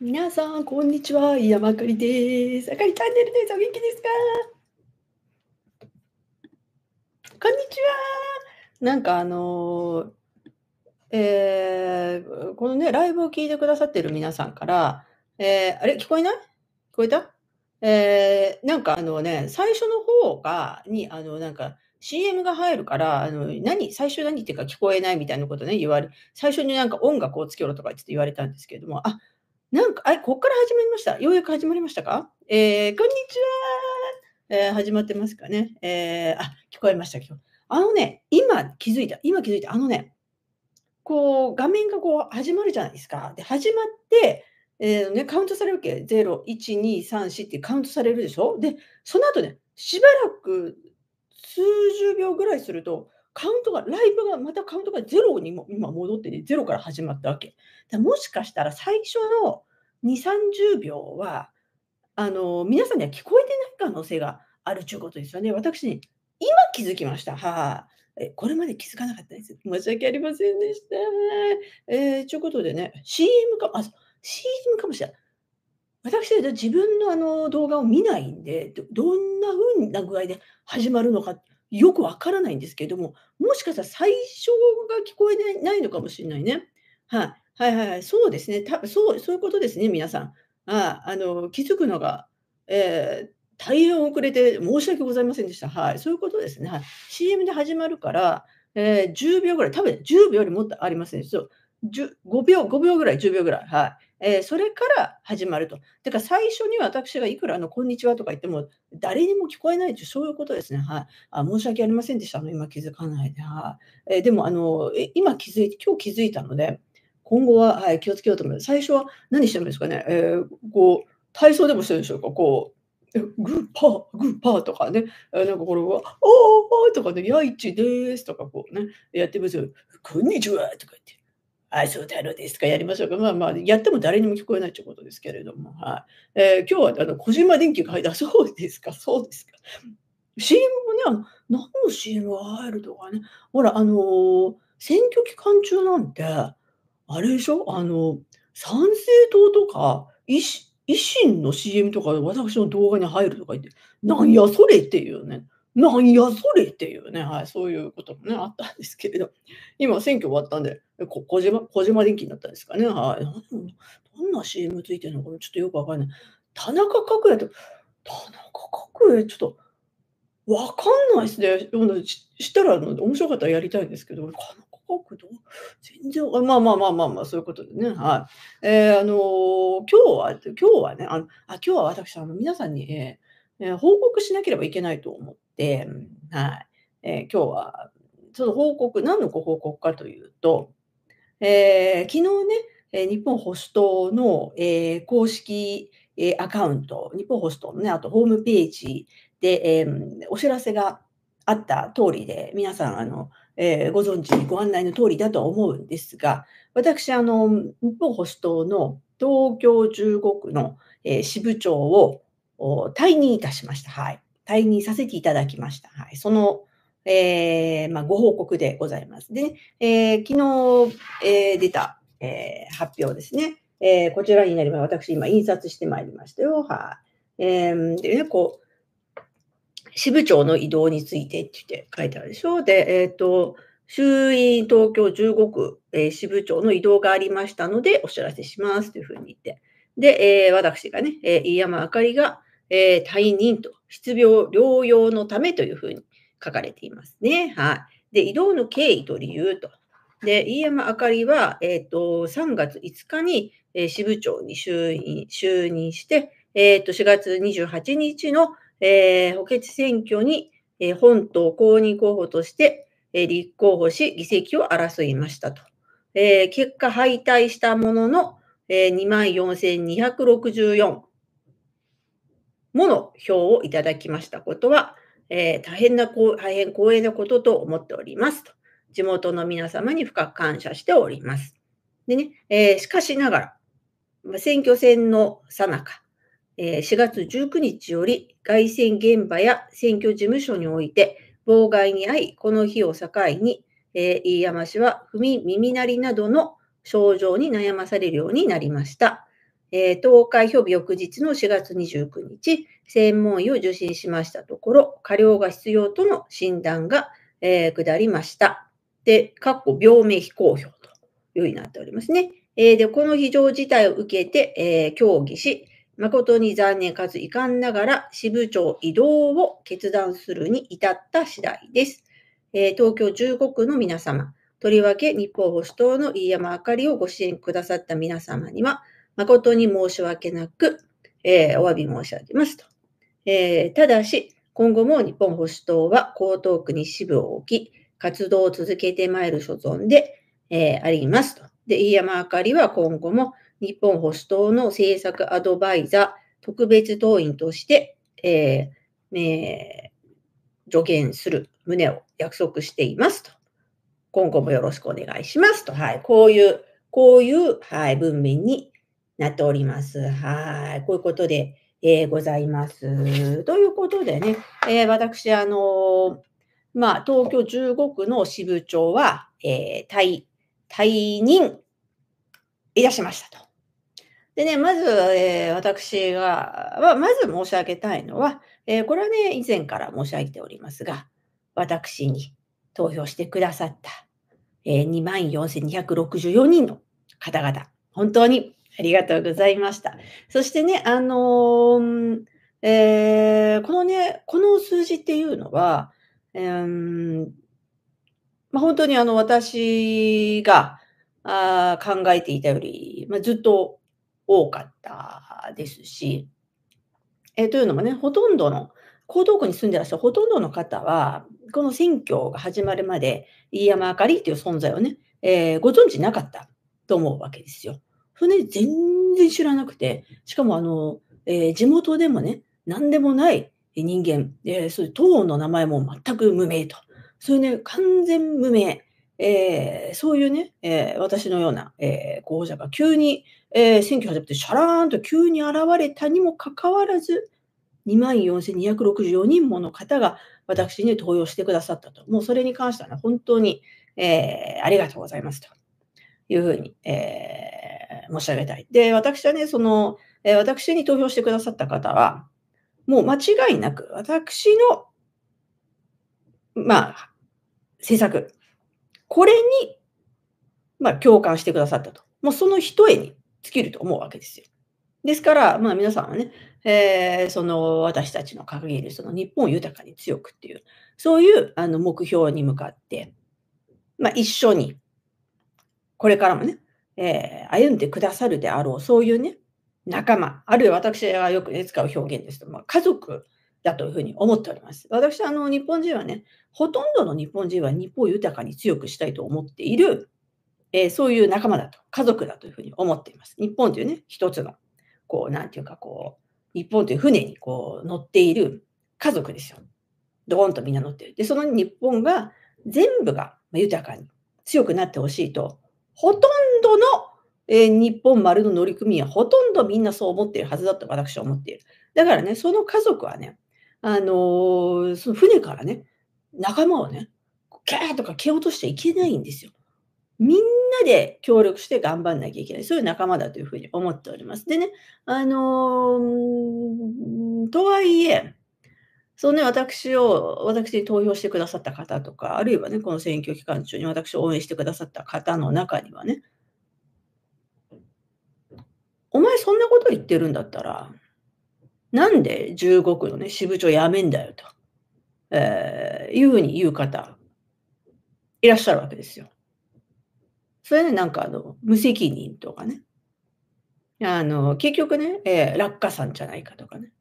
皆さん、こんにちは。いやかりです。あかりチャンネルです。お元気ですかこんにちは。なんかあのー、えー、このね、ライブを聞いてくださってる皆さんから、えー、あれ、聞こえない聞こえたえー、なんかあのね、最初の方が、に、あの、なんか、CM が入るから、あの、何、最初何っていうか聞こえないみたいなことね、言われ、最初になんか音楽をつけろとか言って言われたんですけれども、あ、なんか、あれ、こっから始まりました。ようやく始まりましたかえー、こんにちは。えー、始まってますかね。えー、あ、聞こえました、今日。あのね、今気づいた、今気づいた、あのね、こう、画面がこう、始まるじゃないですか。で、始まって、えーね、カウントされるわけ、0、1、2、3、4ってカウントされるでしょで、その後ね、しばらく数十秒ぐらいすると、カウントが、ライブが、またカウントがゼロにも今戻ってて、ゼロから始まったわけ。だもしかしたら最初の2、30秒は、あの、皆さんには聞こえてない可能性があるということですよね。私、今気づきました。はい、あ、これまで気づかなかったです。申し訳ありませんでした。えー、ということでね、CM か、あ、CM かもしれない。私は自分のあの動画を見ないんで、どんなふうな具合で始まるのかよくわからないんですけれども、もしかしたら最初が聞こえないないのかもしれないね。はい、はい、はい、はい、そうですね。多分そうそういうことですね、皆さん。ああの気づくのが、えー、大変遅れて申し訳ございませんでした。はい、そういうことですね。はい、CM で始まるから、えー、10秒ぐらい、多分10秒よりもっとありませんでしょ。5秒、5秒ぐらい、10秒ぐらい。はい。えー、それから始まると。てか、最初に私がいくらあの、こんにちはとか言っても、誰にも聞こえないという、そういうことですね。はい。あ申し訳ありませんでした。あの、今気づかないで。はい。えー、でも、あの、今気づいて、今日気づいたので、今後は、はい、気をつけようと思います。最初は何してるんですかね。えー、こう、体操でもしてるんでしょうか。こう、グーパー、グーパーとかね、なんかこれは、おーとかね、やいちですとかこうね、やってますよ。こんにちはとか言って、あそうだろうですとかやりましょうか。まあまあ、やっても誰にも聞こえないということですけれども、はい。えー、今日はあの小島電機が入った。そうですか、そうですか。CM もね、あの何の CM が入るとかね、ほら、あのー、選挙期間中なんて、あれでしょ、あの参政党とか維維新の CM とか、私の動画に入るとか言って、なんやそれっていうね。なんやそれっていうね、はい、そういうこともね、あったんですけれど、今、選挙終わったんで、こ小島小島電機になったんですかね、はい。どんな CM ついてるのかちょっとよくわかんない。田中角栄と、田中角栄、ちょっと、わかんないですね。したら、面白かったらやりたいんですけど、角全然、まあまあまあまあまあ、そういうことでね。はい。えー、あのー、今日は、今日はね、あのあ今日は私、あの皆さんに、えー、報告しなければいけないと思っ、はい、えー、今日はその報告、何のご報告かというと、えー、昨日ね、えー、日本保守党の、えー、公式、えー、アカウント、日本保守党のね、あとホームページで、えー、お知らせがあった通りで、皆さん、あの、えー、ご存知、ご案内の通りだとは思うんですが、私、あの、日本保守党の東京15区の、えー、支部長を退任いたしました。はい。退任させていただきました。はい、その、えー、まあ、ご報告でございます。で、ね、えー、昨日、えー、出た、え発表ですね。えこちらになります。私、今、印刷してまいりましたよ。はい。えでね、こう、支部長の移動についてって言って書いてあるでしょ。う。で、えっ、と、衆院東京15区、え支部長の移動がありましたので、お知らせしますというふうに言って。で、え私がね、え飯山あかりが、え退任と失病療養のためというふうに書かれていますね。はい。で、移動の経緯と理由と。で、飯山あかりは、えっ、ー、と、3月5日に、えー、支部長に就任就任して、えっ、ー、と、4月28日の、えー、補欠選挙に、えー、本党公認候補として、えー、立候補し、議席を争いましたと。えー、結果、敗退したものの、えー、24,264、もの表をいただきましたことは、えー、大変な、大変光栄なことと思っておりますと。地元の皆様に深く感謝しております。でね、えー、しかしながら、選挙戦のさなか、4月19日より外選現場や選挙事務所において妨害に遭い、この日を境に、えー、飯山氏は不眠、耳鳴りなどの症状に悩まされるようになりました。えー、投開票日翌日の4月29日、専門医を受診しましたところ、過料が必要との診断が、えー、下りました。で、かっこ病名非公表というようになっておりますね。えー、で、この非常事態を受けて、えー、協議し、誠に残念かつ遺憾ながら支部長移動を決断するに至った次第です。えー、東京15区の皆様、とりわけ日本保守党の飯山あかりをご支援くださった皆様には、誠に申し訳なく、えー、お詫び申し上げますと。えー、ただし、今後も日本保守党は江東区に支部を置き、活動を続けてまいる所存で、えー、ありますと。で、飯山あかりは今後も日本保守党の政策アドバイザー、特別党員として、えー、えー、助言する旨を約束していますと。今後もよろしくお願いしますと。はい。こういう、こういう、はい、文面になっております。はい。こういうことで、えー、ございます。ということでね、えー、私、あのまあ、東京15区の支部長は、えー、退、退任いたしましたと。でね、まず、えー、私が、まあ、まず申し上げたいのは、えー、これはね、以前から申し上げておりますが、私に投票してくださった、えー、24,264人の方々、本当にありがとうございました。そしてね、あのー、えー、このね、この数字っていうのは、えーまあ、本当にあの私があ考えていたより、まあ、ずっと多かったですし、えー、というのもね、ほとんどの、江東区に住んでらっしゃるほとんどの方は、この選挙が始まるまで、飯山あかりっていう存在をね、えー、ご存知なかったと思うわけですよ。全然知らなくて、しかもあの、えー、地元でもね、何でもない人間、えー、そういう党の名前も全く無名と。そういうね、完全無名。えー、そういうね、えー、私のような、えー、候補者が急に、えー、選挙始めてシャラーンと急に現れたにもかかわらず、24,264人もの方が私に投与してくださったと。もうそれに関してはね、本当に、えー、ありがとうございますというふうに、えー、申し上げたい。で、私はね、その、え私に投票してくださった方は、もう間違いなく、私の、まあ、政策、これに、まあ、共感してくださったと。もうその一重に尽きると思うわけですよ。ですから、まあ、皆さんはね、えー、その私たちの掲げその日本を豊かに強くっていう、そういうあの目標に向かって、まあ、一緒に、これからもね、えー、歩んでくださるであろう、そういうね、仲間、あるいは私はよく、ね、使う表現ですと、まあ、家族だというふうに思っております。私、あの、日本人はね、ほとんどの日本人は日本を豊かに強くしたいと思っている、えー、そういう仲間だと、家族だというふうに思っています。日本というね、一つの、こう、なんていうか、こう、日本という船にこう乗っている家族ですよ。ドーンとみんな乗ってる。で、その日本が全部が豊かに強くなってほしいとほとんどの、えー、日本丸の乗組員はほとんどみんなそう思っているはずだと私は思っている。だからね、その家族はね、あのー、その船からね、仲間をね、キャーとか蹴落としちゃいけないんですよ。みんなで協力して頑張んなきゃいけない。そういう仲間だというふうに思っております。でね、あのー、とはいえ、そのね、私を、私に投票してくださった方とか、あるいはね、この選挙期間中に私を応援してくださった方の中にはね、お前そんなこと言ってるんだったら、なんで15区のね、支部長辞めんだよと、えー、いうふうに言う方、いらっしゃるわけですよ。それね、なんかあの、無責任とかね、あの、結局ね、えー、落下さんじゃないかとかね、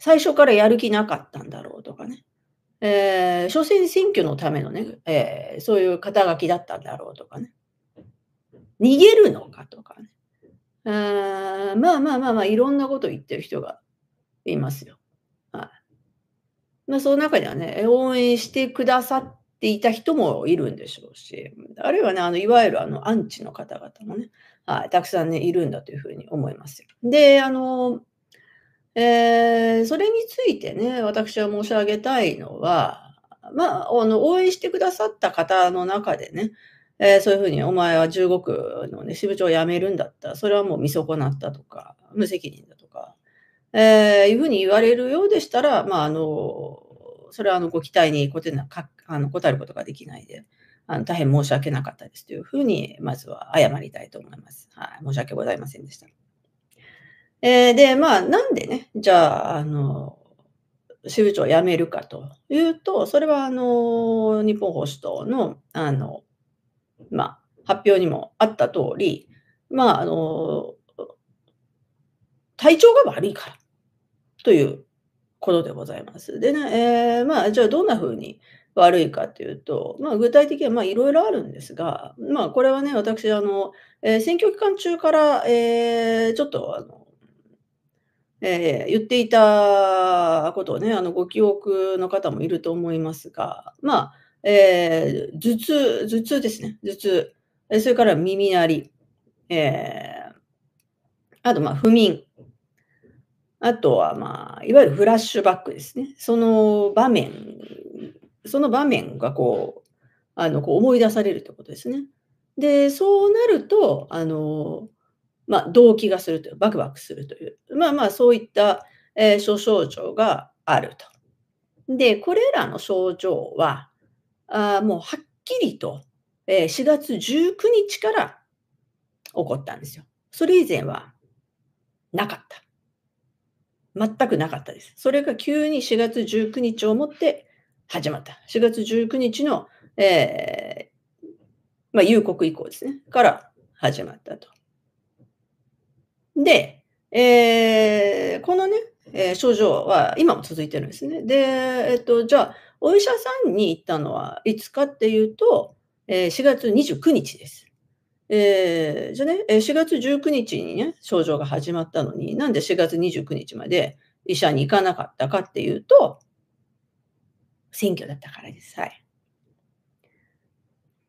最初からやる気なかったんだろうとかね。えー、所詮選挙のためのね、えー、そういう肩書きだったんだろうとかね。逃げるのかとかね。あまあまあまあまあ、いろんなこと言ってる人がいますよ。はい。まあ、その中にはね、応援してくださっていた人もいるんでしょうし、あるいはね、あのいわゆるあのアンチの方々もね、はい、たくさんね、いるんだというふうに思いますよ。で、あの、えー、それについてね、私は申し上げたいのは、まあ、あの、応援してくださった方の中でね、えー、そういうふうに、お前は中国のね、支部長を辞めるんだった。それはもう見損なったとか、無責任だとか、えー、いうふうに言われるようでしたら、まあ、あの、それはあのご期待に応えなかあの答えることができないで、あの大変申し訳なかったですというふうに、まずは謝りたいと思います。はい、申し訳ございませんでした。えー、で、まあ、なんでね、じゃあ、あの、支部長を辞めるかというと、それは、あの、日本保守党の、あの、まあ、発表にもあった通り、まあ、あの、体調が悪いから、ということでございます。でね、えー、まあ、じゃあどんなふうに悪いかというと、まあ、具体的にはいろいろあるんですが、まあ、これはね、私、あの、えー、選挙期間中から、えー、ちょっと、あの、えー、言っていたことをね、あの、ご記憶の方もいると思いますが、まあ、えー、頭痛、頭痛ですね、頭痛。それから耳鳴り、えー、あと、まあ、不眠。あとは、まあ、いわゆるフラッシュバックですね。その場面、その場面がこう、あのこう思い出されるということですね。で、そうなると、あの、まあ、動悸がするという、バクバクするという、まあまあ、そういった、えー、諸症状があると。で、これらの症状は、あもうはっきりと、えー、4月19日から起こったんですよ。それ以前はなかった。全くなかったです。それが急に4月19日をもって始まった。4月19日の、えーまあ、夕刻以降ですね、から始まったと。で、えー、このね、えー、症状は今も続いてるんですね。で、えっ、と、じゃあ、お医者さんに行ったのはいつかっていうと、えー、4月29日です。えー、じゃね、4月19日にね、症状が始まったのに、なんで4月29日まで医者に行かなかったかっていうと、選挙だったからです。はい。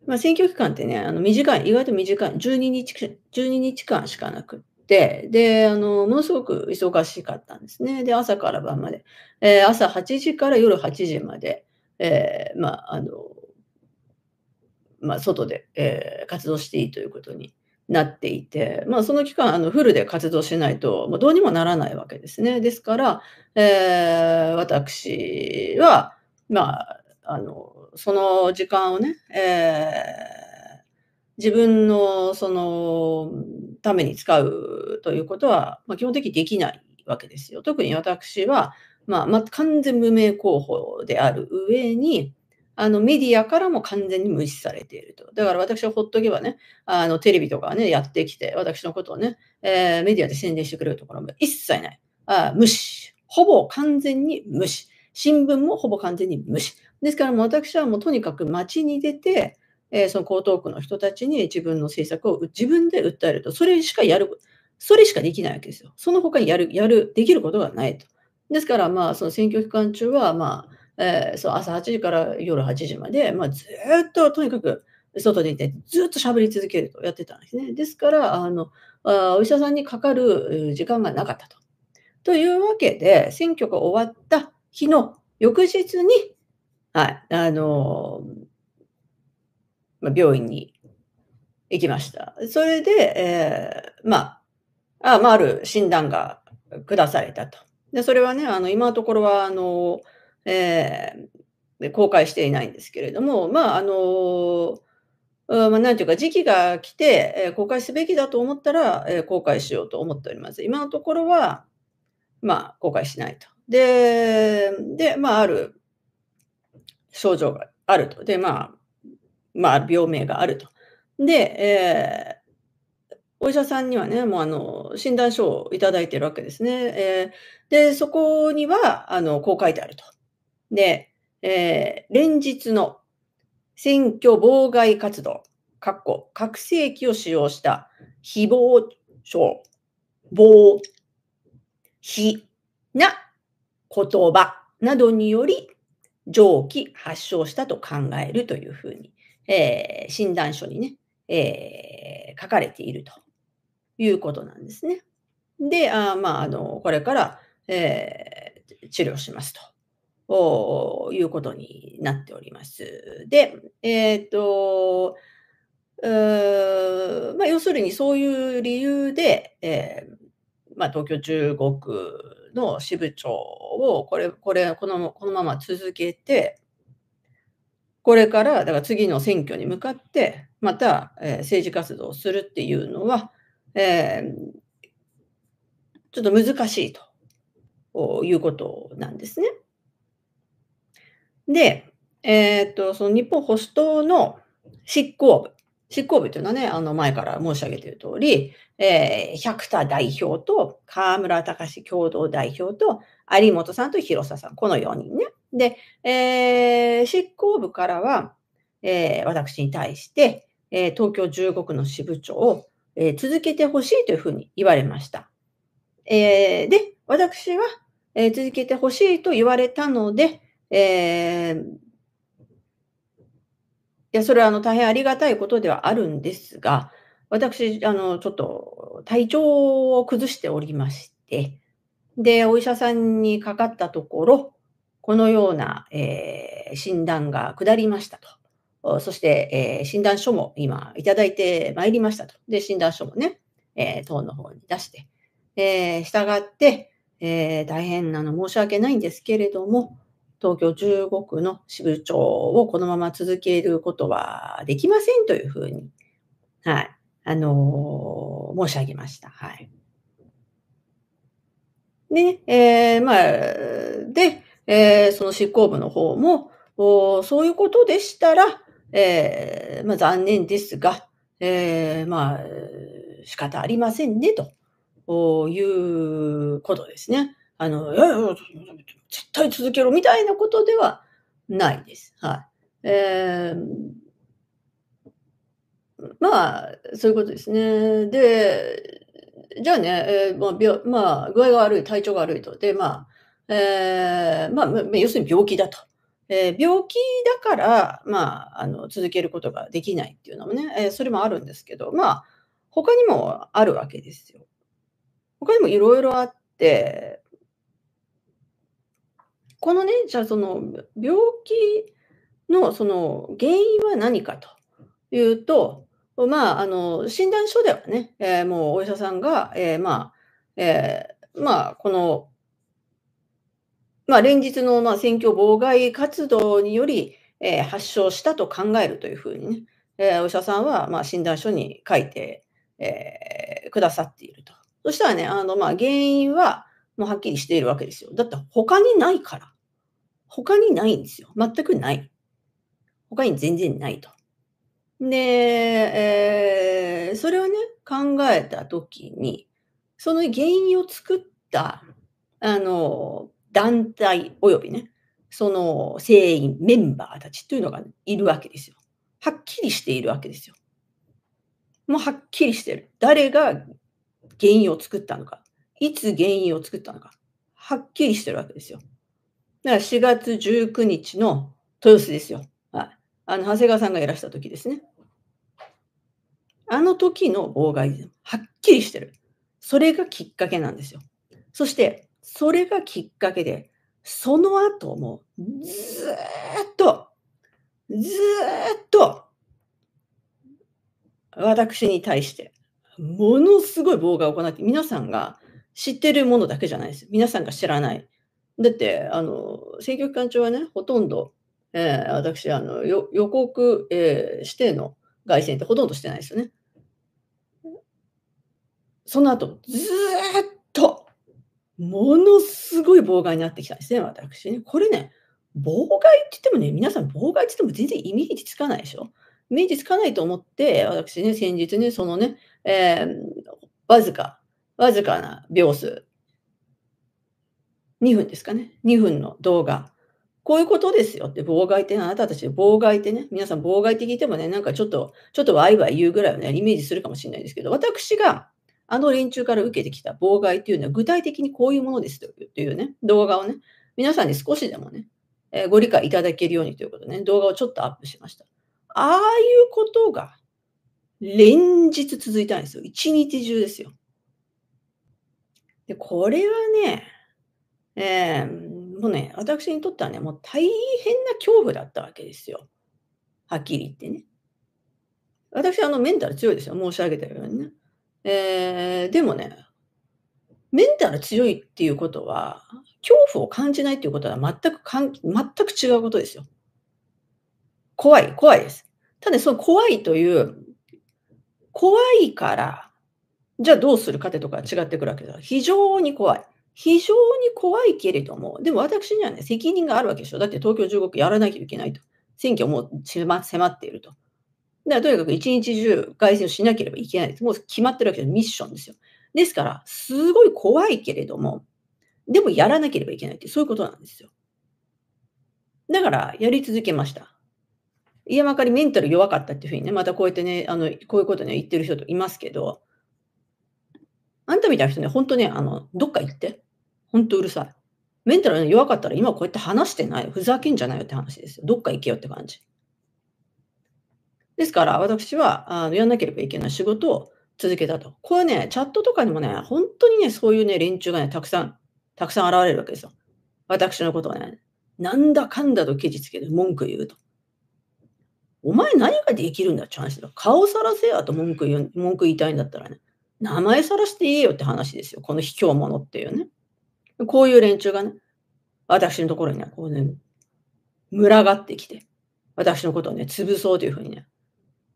まあ、選挙期間ってね、あの短い、意外と短い、12日 ,12 日間しかなくって、で、あの、ものすごく忙しかったんですね。で、朝から晩まで。えー、朝8時から夜8時まで、えー、まあ、あの、まあ、外で、えー、活動していいということになっていて、まあ、その期間あのフルで活動しないと、まあ、どうにもならないわけですね。ですから、えー、私は、まあ、あのその時間をね、えー自分のそのために使うということは、まあ、基本的にできないわけですよ。特に私は、まあ、まあ、完全無名候補である上に、あのメディアからも完全に無視されていると。だから私はほっとけばね、あのテレビとかね、やってきて、私のことをね、えー、メディアで宣伝してくれるところも一切ない。あ無視。ほぼ完全に無視。新聞もほぼ完全に無視。ですからもう私はもうとにかく街に出て、えー、その江東区の人たちに自分の政策を自分で訴えると、それしかやる、それしかできないわけですよ。その他にやる、やる、できることがないと。ですから、まあ、その選挙期間中は、まあ、えー、そう朝8時から夜8時まで、まあ、ずっととにかく外にいてずっと喋り続けるとやってたんですね。ですからあのあお医者さんにかかる時間がなかったと。というわけで選挙が終わった日の翌日に、はい、あの病院に行きました。それで、えー、まあ、あまあ、ある診断が下されたと。で、それはね、あの、今のところは、あの、えー、公開していないんですけれども、まあ、あの、まあ、なんていうか、時期が来て、え公開すべきだと思ったら、え公開しようと思っております。今のところは、まあ、公開しないと。で、で、まあ、ある症状があると。で、まあ、まあ、病名があると。で、えー、お医者さんにはね、もうあの、診断書をいただいてるわけですね。えー、で、そこには、あの、こう書いてあると。で、えー、連日の選挙妨害活動、括弧、拡声器を使用した誹謗症、暴、非な言葉などにより、上記発症したと考えるというふうにえー、診断書にね、えー、書かれているということなんですね。で、あまあ、あの、これから、えー、治療しますと。いうことになっております。で、えっ、ー、と、まあ、要するにそういう理由で、えー、まあ、東京中国の支部長をこれ、これ、このこのまま続けて、これから、だから次の選挙に向かって、また、えー、政治活動をするっていうのは、えー、ちょっと難しいということなんですね。で、えっ、と、その日本保守党の執行部執行部というのはね、あの前から申し上げている通り、えー、百田代表と河村隆共同代表と有本さんと広瀬さん、この4人ね。で、えー、執行部からは、えー、私に対して、えー、東京15区の支部長を、えー、続けてほしいというふうに言われました。えー、で、私は、えー、続けてほしいと言われたので、えー、いや、それはあの大変ありがたいことではあるんですが、私、あの、ちょっと体調を崩しておりまして、で、お医者さんにかかったところ、このような、えー、診断が下りましたと。そして、えー、診断書も今いただいてまいりましたと。で、診断書もね、えー、党の方に出して、えー、従って、えー、大変なの申し訳ないんですけれども、東京15区の支部長をこのまま続けることはできませんというふうに、はい、あのー、申し上げました。はい。で、えー、まあ、で、えー、その執行部の方も、おそういうことでしたら、えー、まあ残念ですが、えー、まあ、仕方ありませんね、ということですね。あの、いやいや、絶対続けろみたいなことではないです。はい。えー、まあ、そういうことですね。で、じゃあね、えー、まあ病、まあ、具合が悪い、体調が悪いと。で、まあ、えー、まあ、要するに病気だと。えー、病気だから、まあ、あの続けることができないっていうのもね、えー、それもあるんですけど、まあ、他にもあるわけですよ。他にもいろいろあって、このね、じゃあその病気のその原因は何かというと、まあ、あの診断書ではね、えー、もうお医者さんが、えー、まあ、えー、まあ、この、まあ、連日の、まあ、選挙妨害活動により、え発症したと考えるというふうにね、えお医者さんは、まあ、診断書に書いて、えくださっていると。そしたらね、あのまあ、原因は、もはっきりしているわけですよ。だって他にないから。他にないんですよ。全くない。他に全然ないと。で、えー、それをね、考えた時に、その原因を作った、あの、団体及びね、その成員、メンバーたちというのが、いるわけですよ。はっきりしているわけですよ。もうはっきりしてる。誰が原因を作ったのか。いつ原因を作ったのか、はっきりしてるわけですよ。だから4月19日の豊洲ですよ。はい。あの、長谷川さんがいらした時ですね。あの時の妨害、はっきりしてる。それがきっかけなんですよ。そして、それがきっかけで、その後もずっと、ずっと、私に対して、ものすごい妨害を行って、皆さんが知ってるものだけじゃないです。皆さんが知らない。だって、あの、選挙期間中はね、ほとんど、えー、私、あの、予告、えー、指定の外線ってほとんどしてないですよね。その後、ずっと、ものすごい妨害になってきたんですね、私ね。これね、妨害って言ってもね、皆さん妨害って言っても全然イメージつかないでしょ。イメージつかないと思って、私ね、先日ね、そのね、えー、わずかわずかな秒数。2分ですかね。2分の動画。こういうことですよって、妨害って、あなたたち妨害ってね、皆さん妨害って聞いてもね、なんかちょっと、ちょっとワイワイ言うぐらいはね、イメージするかもしれないですけど、私があの連中から受けてきた妨害っていうのは具体的にこういうものですというね、動画をね、皆さんに少しでもね、えー、ご理解いただけるようにということでね、動画をちょっとアップしました。ああいうことが連日続いたんですよ。一日中ですよ。で、これはね、えー、もうね、私にとってはね、もう大変な恐怖だったわけですよ。はっきり言ってね。私はあのメンタル強いですよ。申し上げたようにね。えー、でもね、メンタル強いっていうことは、恐怖を感じないっていうことは全くかん全く違うことですよ。怖い、怖いです。ただその怖いという、怖いからじゃあどうするかってとか違ってくるわけだ。非常に怖い。非常に怖いけれども、でも私にはね、責任があるわけでしょ。だって東京15区やらなきゃいけないと。選挙も迫迫っていると。だからとにかく一日中凱旋しなければいけないです。もう決まってるわけでミッションですよ。ですから、すごい怖いけれども、でもやらなければいけないって、そういうことなんですよ。だから、やり続けました。いや、まかりメンタル弱かったっていうふうにね、またこうやってね、あのこういうことね、言ってる人といますけど、あんたみたいな人ね、本当ね、あの、どっか行って。本当うるさい。メンタル弱かったら今こうやって話してない。ふざけんじゃないよって話ですよ。どっか行けよって感じ。ですから、私は、あの、やんなければいけない仕事を続けたと。これね、チャットとかにもね、本当にね、そういうね、連中がね、たくさん、たくさん現れるわけですよ。私のことをね、なんだかんだとケチつけて文句言うと。お前何ができるんだって話だ。顔さらせやと文句言う、文句言いたいんだったらね。名前さらしていいよって話ですよ。この卑怯者っていうね。こういう連中がね、私のところにはこうね、群がってきて、私のことをね、潰そうというふうにね、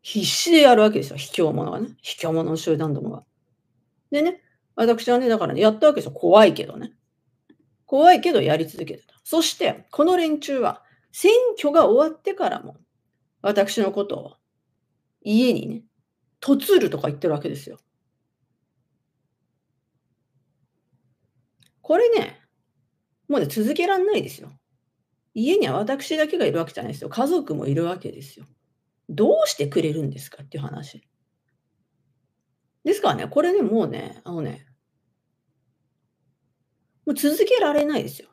必死でやるわけですよ。卑怯者がね。卑怯者の集団どもが。でね、私はね、だからね、やったわけですよ。怖いけどね。怖いけどやり続けてた。そして、この連中は、選挙が終わってからも、私のことを家にね、嫁るとか言ってるわけですよ。これね、もうね、続けらんないですよ。家には私だけがいるわけじゃないですよ。家族もいるわけですよ。どうしてくれるんですかっていう話。ですからね、これね、もうね、あのね、もう続けられないですよ。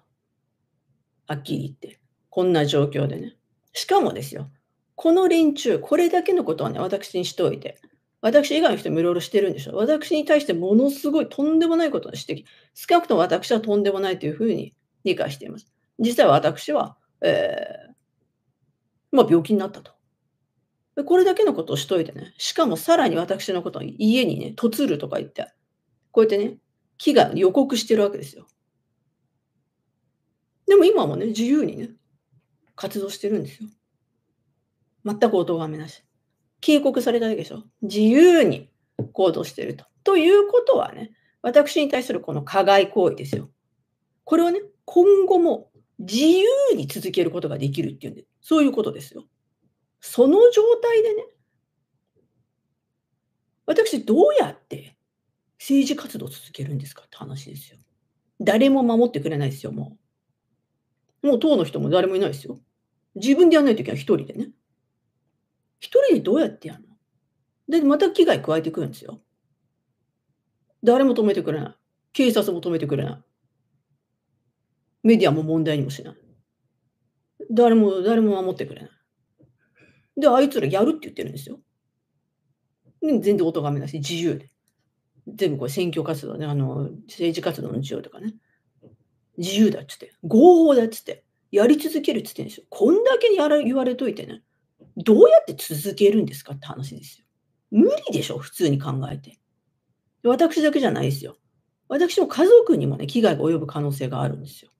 はっきり言って。こんな状況でね。しかもですよ、この連中、これだけのことはね、私にしておいて、私以外の人もいろいろしてるんでしょ。私に対してものすごいとんでもないことの指摘。少なくとも私はとんでもないというふうに理解しています。実際私は、えー、まあ、病気になったと。これだけのことをしといてね、しかもさらに私のことを家にね、とつるとか言って、こうやってね、木が予告してるわけですよ。でも今もね、自由にね、活動してるんですよ。全くお咎めなし。警告されただけでしょ。自由に行動してると。ということはね、私に対するこの加害行為ですよ。これをね、今後も自由に続けることができるっていうんで、そういうことですよ。その状態でね、私どうやって政治活動を続けるんですかって話ですよ。誰も守ってくれないですよ、もう。もう党の人も誰もいないですよ。自分でやらないときは一人でね。一人でどうやってやるので、また危害加えてくるんですよ。誰も止めてくれない。警察も止めてくれない。メディアも問題にもしない。誰も、誰も守ってくれない。で、あいつらやるって言ってるんですよ。全然お咎めなし、自由で。全部これ選挙活動ね、あの、政治活動の自由とかね。自由だっつって。合法だっつって。やり続けるっつってんですよ。こんだけにやら言われといてね。どうやって続けるんですかって話ですよ。無理でしょ、普通に考えて。私だけじゃないですよ。私も家族にもね、危害が及ぶ可能性があるんですよ。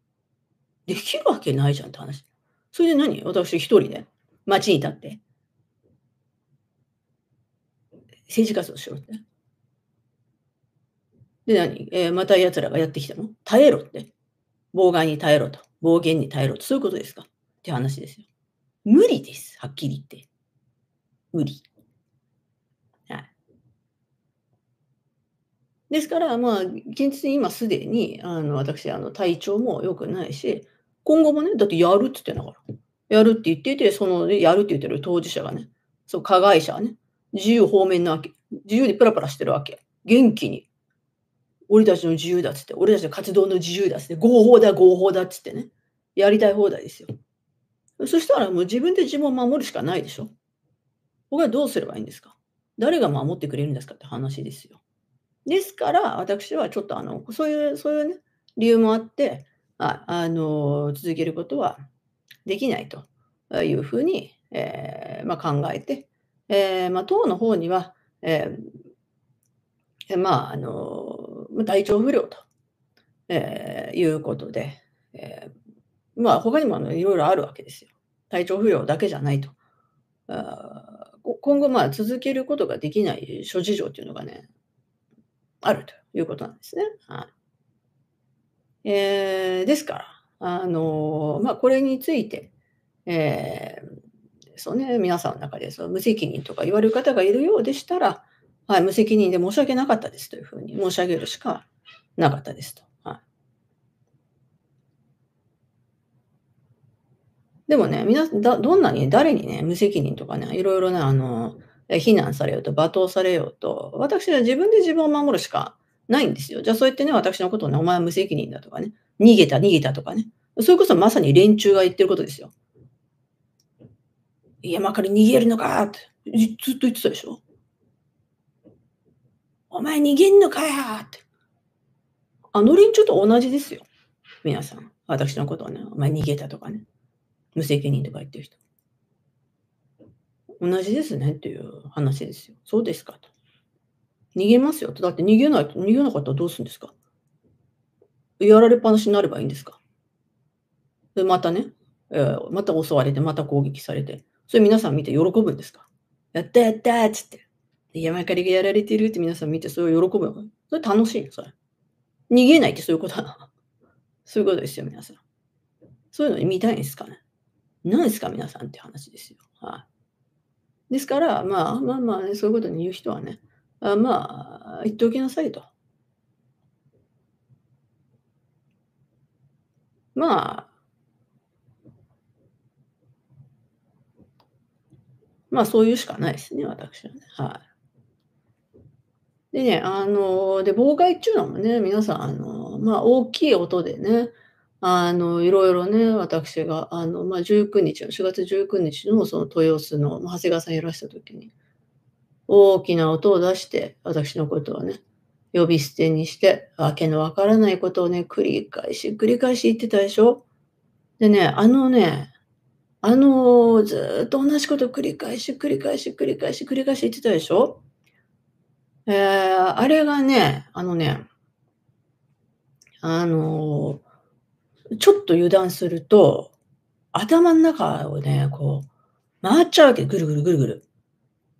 できるわけないじゃんって話。それで何私一人で街に立って。政治活動しろって。で何、えー、また奴らがやってきたの耐えろって。妨害に耐えろと。暴言に耐えろと。そういうことですかって話ですよ。無理です。はっきり言って。無理。はい。ですから、まあ、現実に今すでに、あの、私、あの、体調も良くないし、今後もね、だってやるって言ってんだから。やるって言ってて、その、ね、やるって言ってる当事者がね、そう、加害者はね、自由方面なわけ。自由にプラプラしてるわけ。元気に。俺たちの自由だっつって、俺たちの活動の自由だっつって、合法だ、合法だっつってね。やりたい放題ですよ。そしたらもう自分で自分を守るしかないでしょ。僕はどうすればいいんですか誰が守ってくれるんですかって話ですよ。ですから、私はちょっとあの、そういう、そういうね、理由もあって、ああの、続けることはできないというふうに、えー、まあ、考えて、えー、まあ、党の方には、えー、まあ、あの、体調不良と、えいうことで、えまあ、他にもいろいろあるわけですよ。体調不良だけじゃないと。あ今後、まあ、続けることができない諸事情というのがね、あるということなんですね。はい、えー、ですから、あのまあ、これについて、えー、そうね、皆さんの中でその無責任とか言われる方がいるようでしたら、はい、無責任で申し訳なかったですというふうに申し上げるしかなかったですと。でもね、皆だ、どんなに、誰にね、無責任とかね、いろいろね、あの、非難されようと、罵倒されようと、私は自分で自分を守るしかないんですよ。じゃあそう言ってね、私のことをね、お前は無責任だとかね、逃げた、逃げたとかね。それこそまさに連中が言ってることですよ。山から逃げるのかってずっと言ってたでしょ。お前逃げんのかよって。あの連中と同じですよ。皆さん。私のことをね、お前逃げたとかね。無責任とか言ってる人。同じですねっていう話ですよ。そうですかと。逃げますよと。だって逃げないと、逃げなかったらどうするんですかやられっぱなしになればいいんですかで、またね、えー、また襲われて、また攻撃されて。それ皆さん見て喜ぶんですかやったやったっつって。山狩りがやられてるって皆さん見て、それを喜ぶそれ楽しいの、それ。逃げないってそういうことだな。そういうことですよ、皆さん。そういうの見たいんですかね。何ですか皆さんって話ですよ。はい、ですから、まあまあまあ、ね、そういうことに言う人はね、あまあ、言っておきなさいと。まあ、まあそういうしかないですね、私はね。はい。でね、あの、で、妨害っていうのもね、皆さん、あの、まあ大きい音でね、あの、いろいろね、私が、あの、まあ、19日の、4月19日の、その豊洲の、ま長谷川さんいらした時に、大きな音を出して、私のことはね、呼び捨てにして、わけのわからないことをね、繰り返し、繰り返し言ってたでしょでね、あのね、あの、ずっと同じこと繰り返し、繰り返し、繰り返し、繰り返し言ってたでしょえー、あれがね、あのね、あのーちょっと油断すると、頭の中をね、こう、回っちゃうわけ、ぐるぐるぐるぐる。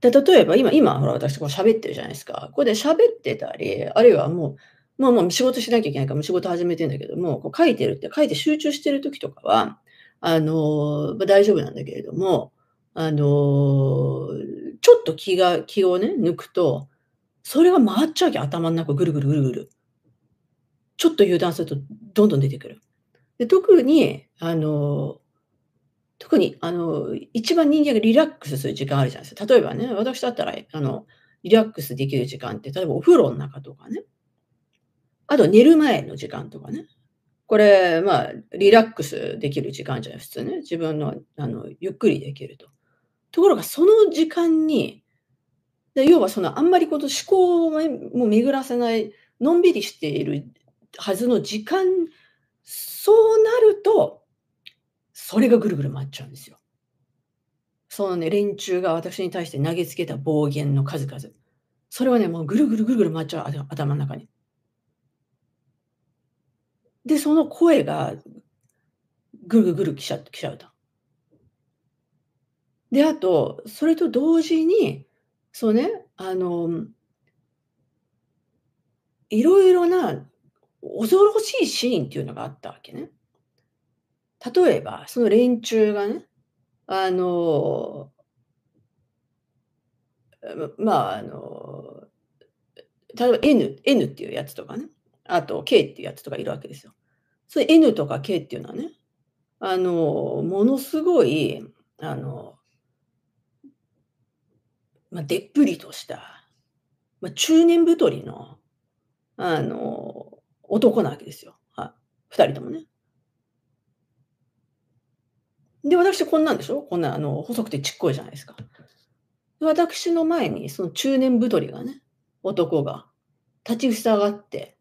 で、例えば今、今、ほら、私、こう喋ってるじゃないですか。ここで喋ってたり、あるいはもう、もう、仕事しなきゃいけないから、仕事始めてんだけども、こう書いてるって、書いて集中してる時とかは、あの、まあ、大丈夫なんだけれども、あの、ちょっと気が、気をね、抜くと、それが回っちゃうわけ、頭の中、ぐるぐるぐるぐる。ちょっと油断すると、どんどん出てくる。で特に、あの、特に、あの、一番人間がリラックスする時間あるじゃないですか。例えばね、私だったら、あの、リラックスできる時間って、例えばお風呂の中とかね。あと寝る前の時間とかね。これ、まあ、リラックスできる時間じゃない、普通ね。自分の、あの、ゆっくりできると。ところが、その時間に、で要はその、あんまりこの思考をも巡らせない、のんびりしているはずの時間そうなると、それがぐるぐる回っちゃうんですよ。そのね、連中が私に対して投げつけた暴言の数々。それはね、もうぐるぐるぐるぐる回っちゃう、頭の中に。で、その声がぐるぐるきちゃきちゃうと。で、あと、それと同時に、そうね、あの、いろいろな恐ろしいシーンっていうのがあったわけね。例えば、その連中がね、あの、まあ、あの、例えば N, N っていうやつとかね、あと K っていうやつとかいるわけですよ。それ N とか K っていうのはね、あの、ものすごい、あの、まあ、でっぷりとした、まあ、中年太りの、あの、男なわけですよ。はい。二人ともね。で、私こんなんでしょこんな、あの、細くてちっこいじゃないですか。私の前に、その中年太りがね、男が立ちふさがって、